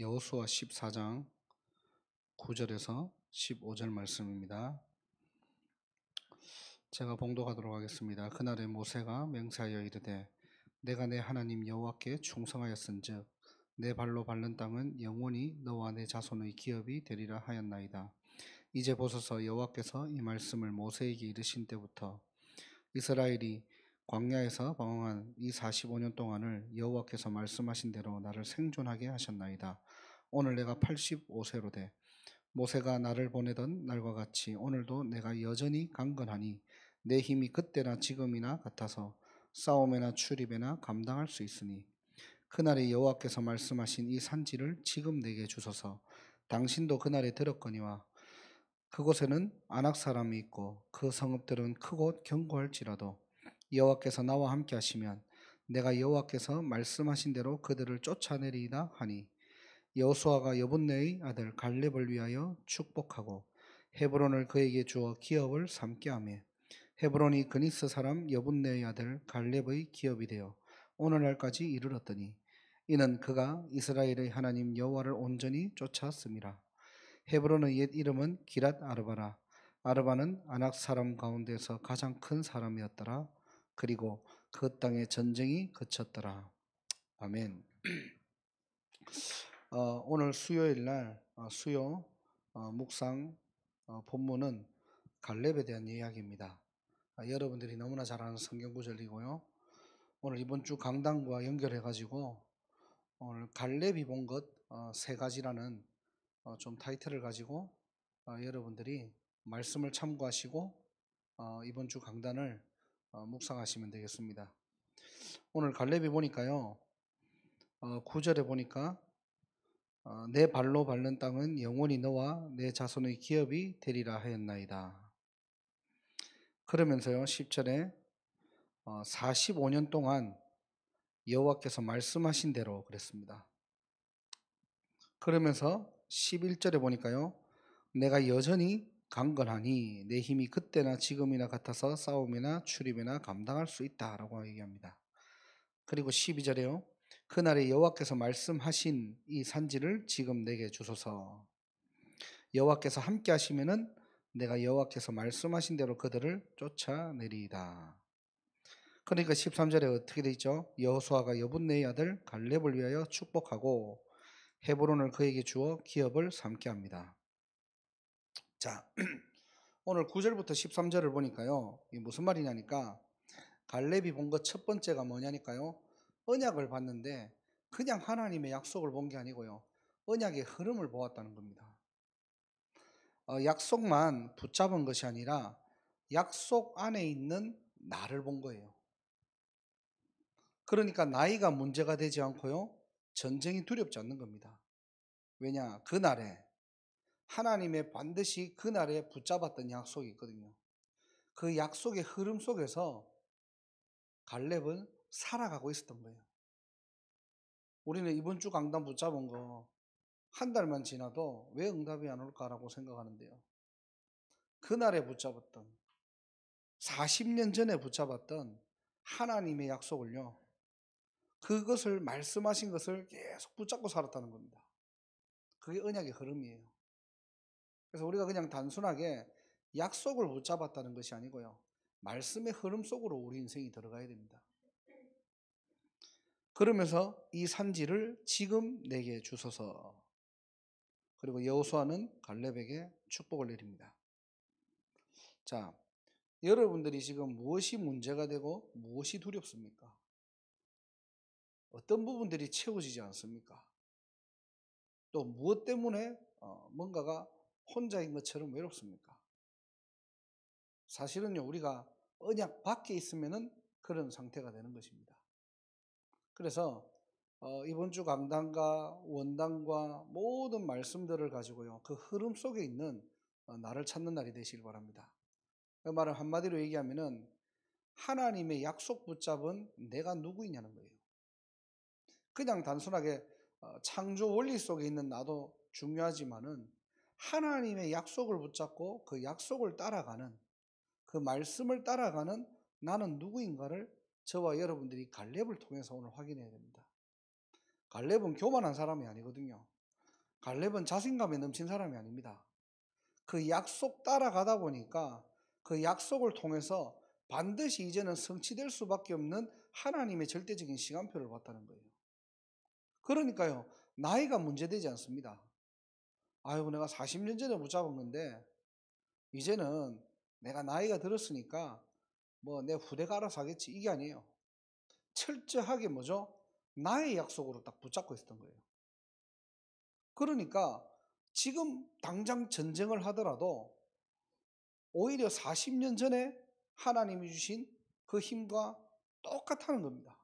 여호수아 14장 9절에서 15절 말씀입니다. 제가 봉독하도록 하겠습니다. 그날에 모세가 맹세하여 이르되 내가 내 하나님 여호와께 충성하였은즉 내 발로 밟는 땅은 영원히 너와 내 자손의 기업이 되리라 하였나이다. 이제 보소서 여호와께서 이 말씀을 모세에게 이르신 때부터 이스라엘이 광야에서 방황한 이 45년 동안을 여호와께서 말씀하신 대로 나를 생존하게 하셨나이다. 오늘 내가 85세로 돼 모세가 나를 보내던 날과 같이 오늘도 내가 여전히 강건하니 내 힘이 그때나 지금이나 같아서 싸움에나 출입에나 감당할 수 있으니 그날에 여호와께서 말씀하신 이 산지를 지금 내게 주소서 당신도 그날에 들었거니와 그곳에는 안악 사람이 있고 그 성읍들은 크고 견고할지라도 여호와께서 나와 함께 하시면 내가 여호와께서 말씀하신 대로 그들을 쫓아내리이다 하니 여수아가 여분네의 아들 갈렙을 위하여 축복하고 헤브론을 그에게 주어 기업을 삼게 하며 헤브론이 그니스 사람 여분네의 아들 갈렙의 기업이 되어 오늘날까지 이르렀더니 이는 그가 이스라엘의 하나님 여호와를 온전히 쫓았습니다 헤브론의 옛 이름은 기랏 아르바라 아르바는 아낙 사람 가운데서 가장 큰 사람이었더라 그리고 그땅의 전쟁이 그쳤더라 아멘 어, 오늘 수요일 날 어, 수요 어, 묵상 어, 본문은 갈렙에 대한 이야기입니다. 아, 여러분들이 너무나 잘 아는 성경 구절이고요. 오늘 이번 주 강당과 연결해 가지고 오늘 갈렙이 본 것세 어, 가지라는 어, 좀 타이틀을 가지고 어, 여러분들이 말씀을 참고하시고 어, 이번 주 강단을 어, 묵상하시면 되겠습니다. 오늘 갈렙이 보니까요. 어, 9절에 보니까 어, 내 발로 밟는 땅은 영원히 너와 내 자손의 기업이 되리라 하였나이다. 그러면서요 10절에 45년 어, 동안 여호와께서 말씀하신 대로 그랬습니다. 그러면서 11절에 보니까요. 내가 여전히 강건하니 내 힘이 그때나 지금이나 같아서 싸움이나 출입이나 감당할 수 있다라고 얘기합니다. 그리고 12절에요. 그날에 여호와께서 말씀하신 이 산지를 지금 내게 주소서. 여호와께서 함께 하시면은 내가 여호와께서 말씀하신 대로 그들을 쫓아내리이다. 그러니까 13절에 어떻게 되 있죠? 여호수아가 여분네의 아들 갈렙을 위하여 축복하고 헤브론을 그에게 주어 기업을 삼게 합니다. 자, 오늘 9절부터 13절을 보니까요. 이게 무슨 말이냐니까 갈렙이 본 것 첫 번째가 뭐냐니까요. 언약을 봤는데 그냥 하나님의 약속을 본 게 아니고요. 언약의 흐름을 보았다는 겁니다. 어, 약속만 붙잡은 것이 아니라 약속 안에 있는 나를 본 거예요. 그러니까 나이가 문제가 되지 않고요. 전쟁이 두렵지 않는 겁니다. 왜냐? 그날에 하나님의 반드시 그날에 붙잡았던 약속이 있거든요. 그 약속의 흐름 속에서 갈렙은 살아가고 있었던 거예요. 우리는 이번 주 강단 붙잡은 거 한 달만 지나도 왜 응답이 안 올까라고 생각하는데요. 그날에 붙잡았던 40년 전에 붙잡았던 하나님의 약속을요. 그것을 말씀하신 것을 계속 붙잡고 살았다는 겁니다. 그게 언약의 흐름이에요. 그래서 우리가 그냥 단순하게 약속을 붙잡았다는 것이 아니고요. 말씀의 흐름 속으로 우리 인생이 들어가야 됩니다. 그러면서 이 산지를 지금 내게 주소서. 그리고 여호수아는 갈렙에게 축복을 내립니다. 자, 여러분들이 지금 무엇이 문제가 되고 무엇이 두렵습니까? 어떤 부분들이 채워지지 않습니까? 또 무엇 때문에 어, 뭔가가 혼자인 것처럼 외롭습니까? 사실은요, 우리가 언약 밖에 있으면 그런 상태가 되는 것입니다. 그래서 어, 이번 주 강단과 원단과 모든 말씀들을 가지고요. 그 흐름 속에 있는 어, 나를 찾는 날이 되시길 바랍니다. 그 말을 한마디로 얘기하면 하나님의 약속 붙잡은 내가 누구이냐는 거예요. 그냥 단순하게 어, 창조 원리 속에 있는 나도 중요하지만은 하나님의 약속을 붙잡고 그 약속을 따라가는 그 말씀을 따라가는 나는 누구인가를 저와 여러분들이 갈렙을 통해서 오늘 확인해야 됩니다. 갈렙은 교만한 사람이 아니거든요. 갈렙은 자신감에 넘친 사람이 아닙니다. 그 약속 따라가다 보니까 그 약속을 통해서 반드시 이제는 성취될 수밖에 없는 하나님의 절대적인 시간표를 봤다는 거예요. 그러니까요, 나이가 문제되지 않습니다. 아유, 내가 40년 전에 붙잡은 건데, 이제는 내가 나이가 들었으니까 뭐내 후대가 알아서 하겠지 이게 아니에요. 철저하게 뭐죠? 나의 약속으로 딱 붙잡고 있었던 거예요. 그러니까 지금 당장 전쟁을 하더라도 오히려 40년 전에 하나님이 주신 그 힘과 똑같다는 겁니다.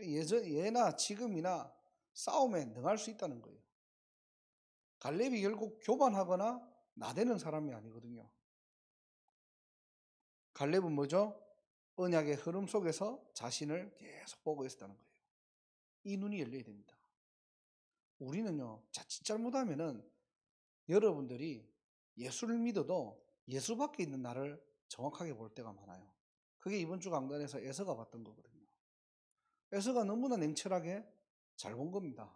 예전, 예나 지금이나 싸움에 능할 수 있다는 거예요. 갈렙이 결국 교반하거나 나대는 사람이 아니거든요. 갈렙은 뭐죠? 언약의 흐름 속에서 자신을 계속 보고 있었다는 거예요. 이 눈이 열려야 됩니다. 우리는요, 자칫 잘못하면은 여러분들이 예수를 믿어도 예수 밖에 있는 나를 정확하게 볼 때가 많아요. 그게 이번 주 강단에서 에서가 봤던 거거든요. 에서가 너무나 냉철하게 잘 본 겁니다.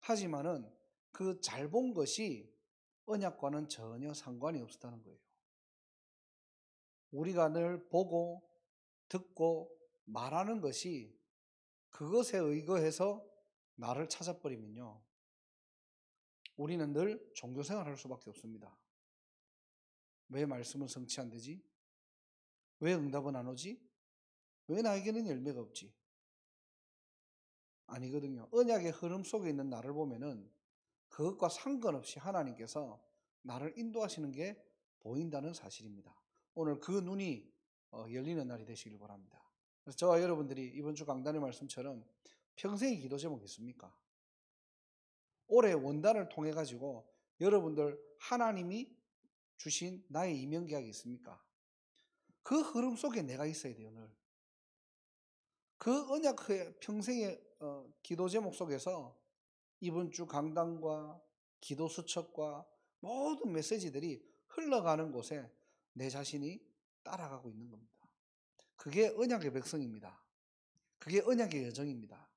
하지만은 그 잘 본 것이 언약과는 전혀 상관이 없었다는 거예요. 우리가 늘 보고 듣고 말하는 것이 그것에 의거해서 나를 찾아버리면요. 우리는 늘 종교생활 할 수밖에 없습니다. 왜 말씀은 성취 안 되지? 왜 응답은 안 오지? 왜 나에게는 열매가 없지? 아니거든요. 언약의 흐름 속에 있는 나를 보면은 그것과 상관없이 하나님께서 나를 인도하시는 게 보인다는 사실입니다. 오늘 그 눈이 어, 열리는 날이 되시길 바랍니다. 그래서 저와 여러분들이 이번 주 강단의 말씀처럼 평생의 기도 제목이 있습니까? 올해 원단을 통해 가지고 여러분들 하나님이 주신 나의 이명 계약이 있습니까? 그 흐름 속에 내가 있어야 돼요, 늘. 그 언약의 평생의 어, 기도 제목 속에서 이번 주 강단과 기도 수첩과 모든 메시지들이 흘러가는 곳에 내 자신이 따라가고 있는 겁니다. 그게 언약의 백성입니다. 그게 언약의 여정입니다.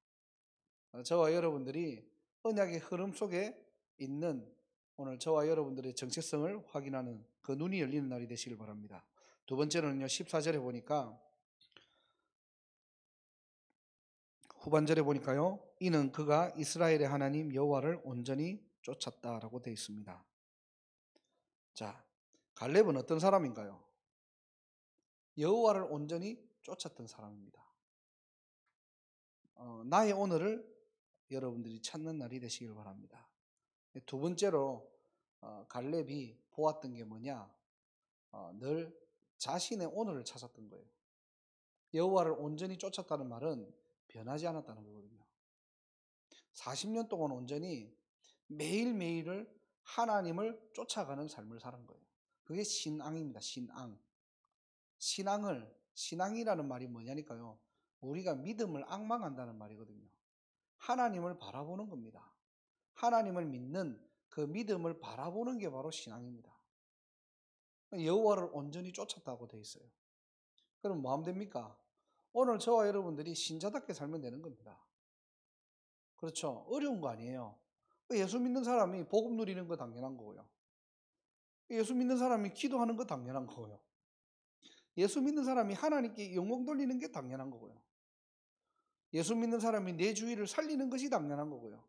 어, 저와 여러분들이 언약의 흐름 속에 있는 오늘 저와 여러분들의 정체성을 확인하는 그 눈이 열리는 날이 되시길 바랍니다. 두 번째는요, 14절에 보니까 후반절에 보니까요. 이는 그가 이스라엘의 하나님 여호와를 온전히 쫓았다라고 되어 있습니다. 자, 갈렙은 어떤 사람인가요? 여호와를 온전히 쫓았던 사람입니다. 어, 나의 오늘을 여러분들이 찾는 날이 되시길 바랍니다. 두 번째로 어, 갈렙이 보았던 게 뭐냐? 어, 늘 자신의 오늘을 찾았던 거예요. 여호와를 온전히 쫓았다는 말은 변하지 않았다는 거거든요. 40년 동안 온전히 매일매일을 하나님을 쫓아가는 삶을 사는 거예요. 그게 신앙입니다. 신앙. 신앙을 신앙이라는 말이 뭐냐니까요. 우리가 믿음을 악망한다는 말이거든요. 하나님을 바라보는 겁니다. 하나님을 믿는 그 믿음을 바라보는 게 바로 신앙입니다. 여호와를 온전히 쫓았다고 돼 있어요. 그럼 뭐하면 됩니까? 오늘 저와 여러분들이 신자답게 살면 되는 겁니다. 그렇죠. 어려운 거 아니에요. 예수 믿는 사람이 복음 누리는 거 당연한 거고요. 예수 믿는 사람이 기도하는 거 당연한 거고요. 예수 믿는 사람이 하나님께 영광 돌리는 게 당연한 거고요. 예수 믿는 사람이 내 주위를 살리는 것이 당연한 거고요.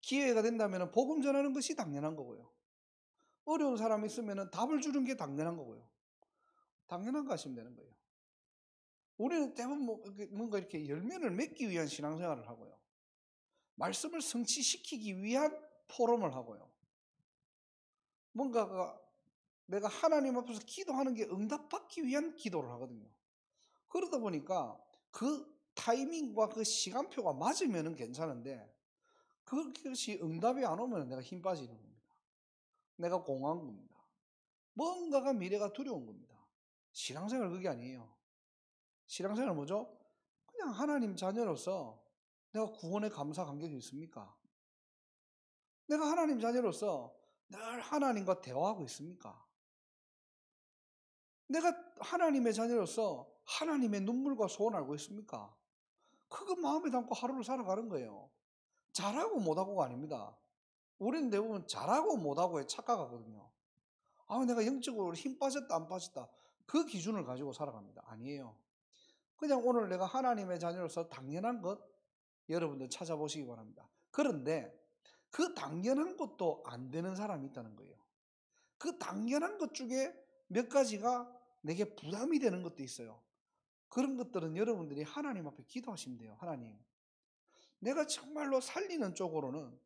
기회가 된다면 복음 전하는 것이 당연한 거고요. 어려운 사람이 있으면 답을 주는 게 당연한 거고요. 당연한 거 하시면 되는 거예요. 우리는 대부분 뭐 뭔가 이렇게 열매를 맺기 위한 신앙생활을 하고요. 말씀을 성취시키기 위한 포럼을 하고요. 뭔가가 내가 하나님 앞에서 기도하는 게 응답받기 위한 기도를 하거든요. 그러다 보니까 그 타이밍과 그 시간표가 맞으면 괜찮은데 그것이 응답이 안 오면 내가 힘 빠지는 겁니다. 내가 공한 겁니다. 뭔가가 미래가 두려운 겁니다. 신앙생활 그게 아니에요. 신앙생활 뭐죠? 그냥 하나님 자녀로서 내가 구원의 감사 관계도 있습니까? 내가 하나님 자녀로서 늘 하나님과 대화하고 있습니까? 내가 하나님의 자녀로서 하나님의 눈물과 소원 알고 있습니까? 그거 마음에 담고 하루를 살아가는 거예요. 잘하고 못하고가 아닙니다. 우리는 대부분 잘하고 못하고에 착각하거든요. 아, 내가 영적으로 힘 빠졌다, 안 빠졌다. 그 기준을 가지고 살아갑니다. 아니에요. 그냥 오늘 내가 하나님의 자녀로서 당연한 것 여러분들 찾아보시기 바랍니다. 그런데 그 당연한 것도 안 되는 사람이 있다는 거예요. 그 당연한 것 중에 몇 가지가 내게 부담이 되는 것도 있어요. 그런 것들은 여러분들이 하나님 앞에 기도하시면 돼요. 하나님. 내가 정말로 살리는 쪽으로는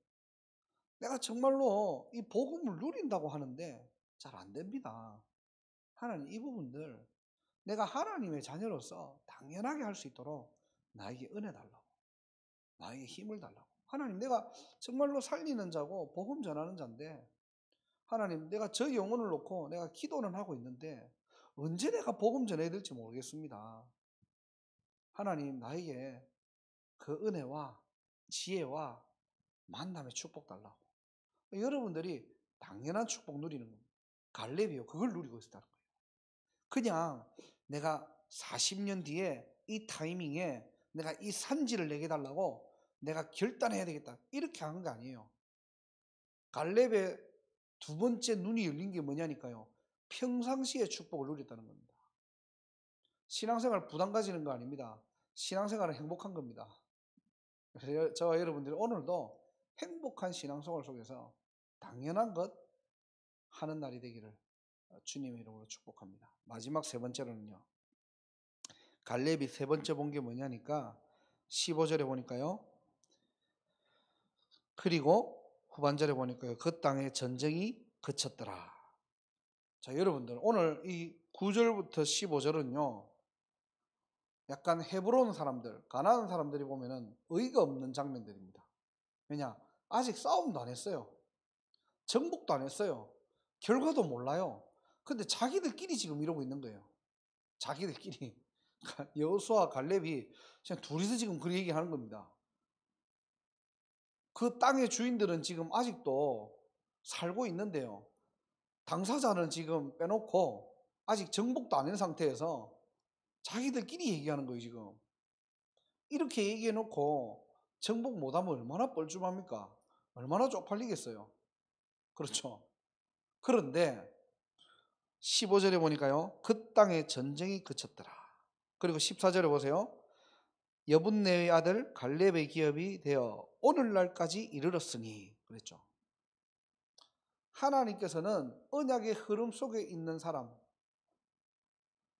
내가 정말로 이 복음을 누린다고 하는데 잘 안 됩니다. 하나님 이 부분들 내가 하나님의 자녀로서 당연하게 할 수 있도록 나에게 은혜 달라고. 나에게 힘을 달라고. 하나님 내가 정말로 살리는 자고 복음 전하는 자인데 하나님 내가 저 영혼을 놓고 내가 기도는 하고 있는데 언제 내가 복음 전해야 될지 모르겠습니다. 하나님 나에게 그 은혜와 지혜와 만남의 축복 달라고. 여러분들이 당연한 축복 누리는 겁니다. 갈렙이요. 그걸 누리고 있었다는 거예요. 그냥 내가 40년 뒤에 이 타이밍에 내가 이 산지를 내게 달라고 내가 결단해야 되겠다 이렇게 한거 아니에요. 갈렙의 두 번째 눈이 열린 게 뭐냐니까요. 평상시에 축복을 누렸다는 겁니다. 신앙생활 부담 가지는 거 아닙니다. 신앙생활은 행복한 겁니다. 그래서 저와 여러분들이 오늘도 행복한 신앙생활 속에서 당연한 것 하는 날이 되기를 주님의 이름으로 축복합니다. 마지막 세 번째로는요. 갈렙이 세 번째 본 게 뭐냐니까 15절에 보니까요. 그리고 후반절에 보니까 요그 땅에 전쟁이 그쳤더라. 자, 여러분들 오늘 이 9절부터 15절은요. 약간 헤브론 사람들, 가나안 사람들이 보면은 의의가 없는 장면들입니다. 왜냐? 아직 싸움도 안 했어요. 정복도 안 했어요. 결과도 몰라요. 근데 자기들끼리 지금 이러고 있는 거예요. 자기들끼리 여수와 갈렙이 그냥 둘이서 지금 그 얘기하는 겁니다. 그 땅의 주인들은 지금 아직도 살고 있는데요. 당사자는 지금 빼놓고 아직 정복도 안한 상태에서 자기들끼리 얘기하는 거예요, 지금. 이렇게 얘기해 놓고 정복 못 하면 얼마나 뻘쭘합니까? 얼마나 쪽팔리겠어요. 그렇죠. 그런데 15절에 보니까요. 그 땅에 전쟁이 그쳤더라. 그리고 14절에 보세요. 여분네의 아들 갈렙의 기업이 되어 오늘날까지 이르렀으니 그랬죠. 하나님께서는 언약의 흐름 속에 있는 사람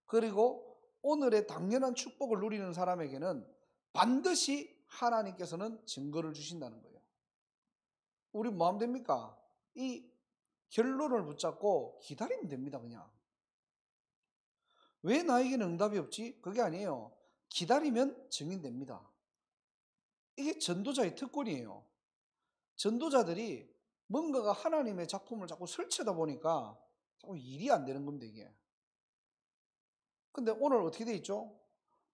그리고 오늘의 당연한 축복을 누리는 사람에게는 반드시 하나님께서는 증거를 주신다는 거예요. 우리 뭐하면 됩니까? 이 결론을 붙잡고 기다리면 됩니다, 그냥. 왜 나에게는 응답이 없지? 그게 아니에요. 기다리면 증인됩니다. 이게 전도자의 특권이에요. 전도자들이 뭔가가 하나님의 작품을 자꾸 설치다 보니까 자꾸 일이 안 되는 겁니다, 이게. 근데 오늘 어떻게 돼 있죠?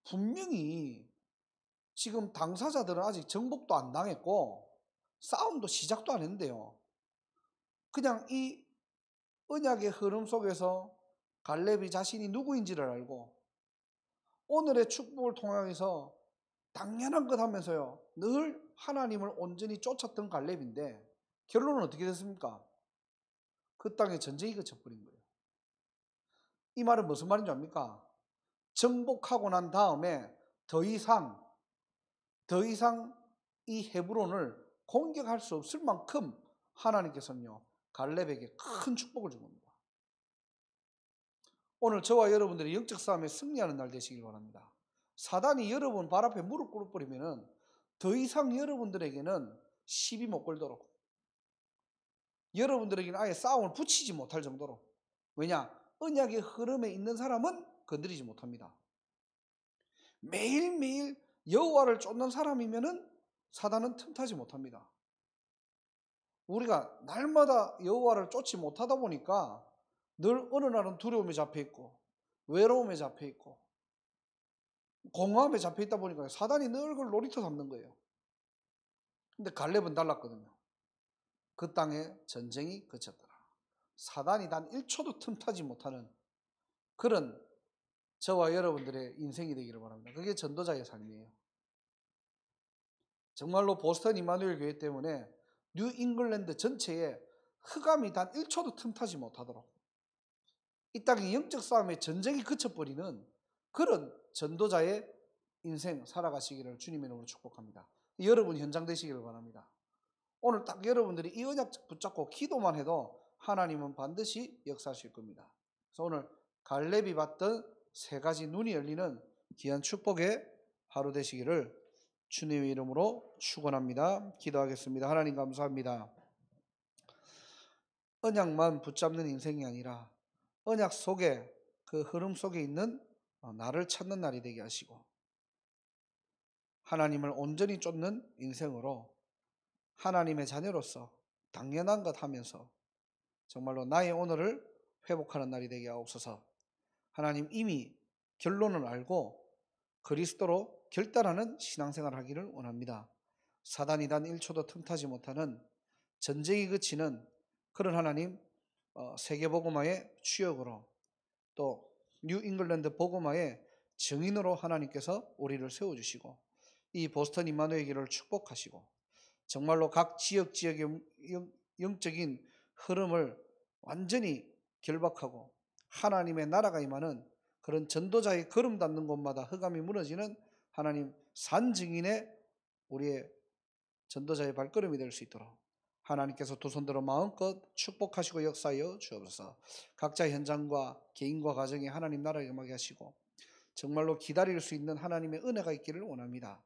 분명히 지금 당사자들은 아직 정복도 안 당했고 싸움도 시작도 안 했는데요. 그냥 이 언약의 흐름 속에서 갈렙이 자신이 누구인지를 알고 오늘의 축복을 통해서 당연한 것 하면서요. 늘 하나님을 온전히 쫓았던 갈렙인데 결론은 어떻게 됐습니까? 그 땅에 전쟁이 그쳐버린 거예요. 이 말은 무슨 말인지 압니까? 정복하고 난 다음에 더 이상 더 이상 이 헤브론을 공격할 수 없을 만큼 하나님께서는요 갈렙에게 큰 축복을 준 겁니다. 오늘 저와 여러분들이 영적 싸움에 승리하는 날 되시길 바랍니다. 사단이 여러분 발 앞에 무릎 꿇어버리면 더 이상 여러분들에게는 시비 못 걸도록 여러분들에게는 아예 싸움을 붙이지 못할 정도로 왜냐? 은약의 흐름에 있는 사람은 건드리지 못합니다. 매일매일 여호와를 쫓는 사람이면은 사단은 틈타지 못합니다. 우리가 날마다 여호와를 쫓지 못하다 보니까 늘 어느 날은 두려움에 잡혀 있고 외로움에 잡혀 있고 공허함에 잡혀 있다 보니까 사단이 늘 그걸 놀이터 삼는 거예요. 근데 갈렙은 달랐거든요. 그 땅에 전쟁이 그쳤더라. 사단이 단 1초도 틈타지 못하는 그런 저와 여러분들의 인생이 되기를 바랍니다. 그게 전도자의 삶이에요. 정말로 보스턴 이마누엘 교회 때문에 뉴 잉글랜드 전체에 흑암이 단 1초도 틈타지 못하도록 이 땅의 영적 싸움에 전쟁이 그쳐버리는 그런 전도자의 인생 살아가시기를 주님의 이름으로 축복합니다. 여러분 현장 되시기를 바랍니다. 오늘 딱 여러분들이 이 언약 붙잡고 기도만 해도 하나님은 반드시 역사하실 겁니다. 그래서 오늘 갈렙이 받던 세 가지 눈이 열리는 귀한 축복의 하루 되시기를 주님의 이름으로 축원합니다. 기도하겠습니다. 하나님 감사합니다. 언약만 붙잡는 인생이 아니라 언약 속에 그 흐름 속에 있는 어, 나를 찾는 날이 되게 하시고 하나님을 온전히 쫓는 인생으로 하나님의 자녀로서 당연한 것 하면서 정말로 나의 오늘을 회복하는 날이 되게 하옵소서 하나님 이미 결론을 알고 그리스도로 결단하는 신앙생활 하기를 원합니다. 사단이 단 1초도 틈타지 못하는 전쟁이 그치는 그런 하나님 어, 세계보고마의 주역으로 또 뉴잉글랜드 보고마의 증인으로 하나님께서 우리를 세워주시고 이 보스턴 이마누의 길을 축복하시고 정말로 각 지역 지역의 영적인 흐름을 완전히 결박하고 하나님의 나라가 임하는 그런 전도자의 걸음 닿는 곳마다 흑암이 무너지는 하나님 산 증인의 우리의 전도자의 발걸음이 될 수 있도록 하나님께서 두 손으로 마음껏 축복하시고 역사하여 주옵소서. 각자 현장과 개인과 가정에 하나님 나라에 임하게 하시고 정말로 기다릴 수 있는 하나님의 은혜가 있기를 원합니다.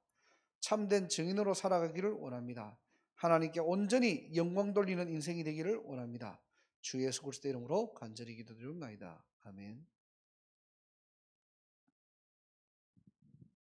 참된 증인으로 살아가기를 원합니다. 하나님께 온전히 영광 돌리는 인생이 되기를 원합니다. 주 예수 그리스도 이름으로 간절히 기도드립니다. 아멘.